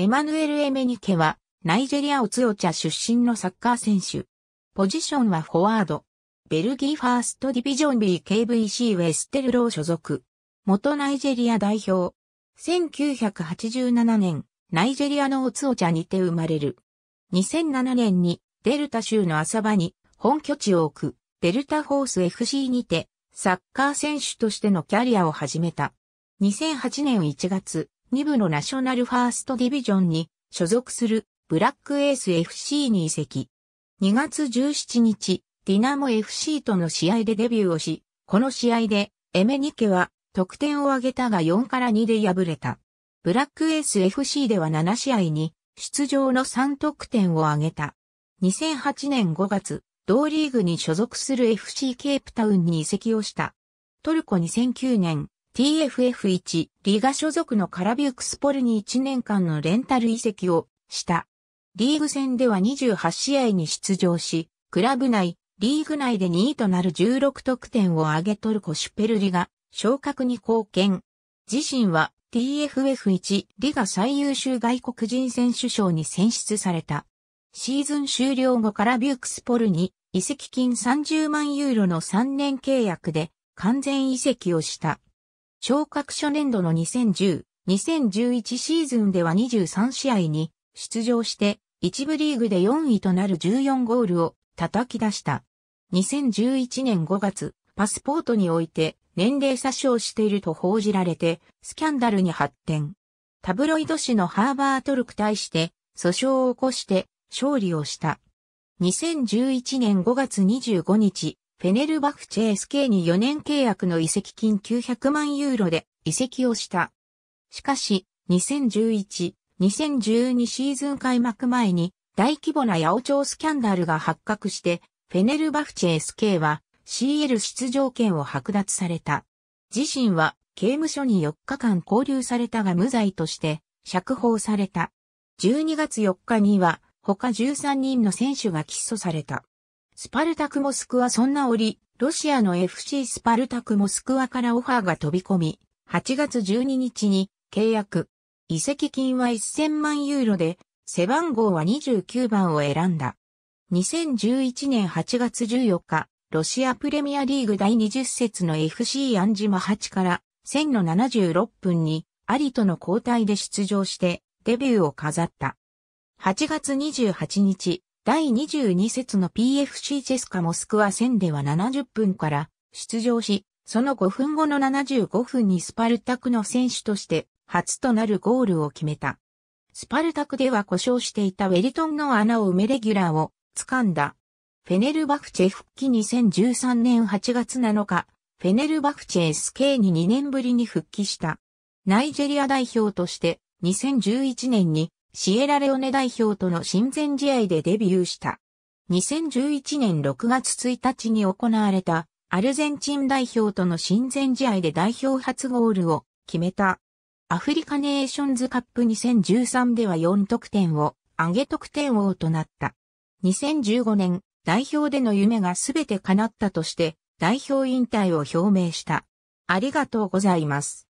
エマヌエル・エメニケは、ナイジェリア・オツオチャ出身のサッカー選手。ポジションはフォワード。ベルギーファーストディビジョン BKVC ウェステルロー所属。元ナイジェリア代表。1987年、ナイジェリアのオツオチャにて生まれる。2007年に、デルタ州の浅場に、本拠地を置く、デルタホース FC にて、サッカー選手としてのキャリアを始めた。2008年1月、2部のナショナルファーストディビジョンに所属するブラックエース FC に移籍。2月17日、ディナモ FC との試合でデビューをし、この試合でエメニケは得点を挙げたが4から2で敗れた。ブラックエース FC では7試合に出場の3得点を挙げた。2008年5月、同リーグに所属する FC ケープタウンに移籍をした。トルコ2009年、TFF1 リガ所属のカラビュークスポルに1年間のレンタル移籍をした。リーグ戦では28試合に出場し、クラブ内、リーグ内で2位となる16得点を挙げトルコシュペルリが昇格に貢献。自身は TFF1 リガ最優秀外国人選手賞に選出された。シーズン終了後からビュークスポルに移籍金30万ユーロの3年契約で完全移籍をした。昇格初年度の2010、2011シーズンでは23試合に出場して1部リーグで4位となる14ゴールを叩き出した。2011年5月、パスポートにおいて年齢詐称していると報じられてスキャンダルに発展。タブロイド紙のハーバートルク対して訴訟を起こして勝利をした。2011年5月25日、フェネルバフチェ SK に4年契約の移籍金900万ユーロで移籍をした。しかし、2011、2012シーズン開幕前に大規模な八百長スキャンダルが発覚して、フェネルバフチェ SK は CL 出場権を剥奪された。自身は刑務所に4日間拘留されたが無罪として釈放された。12月4日には他13人の選手が起訴された。スパルタクモスクワそんな折、ロシアの FC スパルタクモスクワからオファーが飛び込み、8月12日に契約。移籍金は1000万ユーロで、背番号は29番を選んだ。2011年8月14日、ロシアプレミアリーグ第20節の FC アンジマ8から1000の76分にアリとの交代で出場してデビューを飾った。8月28日、第22節の PFC チェスカモスクワ戦では70分から出場し、その5分後の75分にスパルタクの選手として初となるゴールを決めた。スパルタクでは故障していたウェリトンの穴を埋めレギュラーを掴んだ。フェネルバフチェ復帰2013年8月7日、フェネルバフチェ SK に2年ぶりに復帰した。ナイジェリア代表として2011年にシエラレオネ代表との親善試合でデビューした。2011年6月1日に行われたアルゼンチン代表との親善試合で代表初ゴールを決めた。アフリカネーションズカップ2013では4得点を上げ得点王となった。2015年、代表での夢がすべて叶ったとして、代表引退を表明した。ありがとうございます。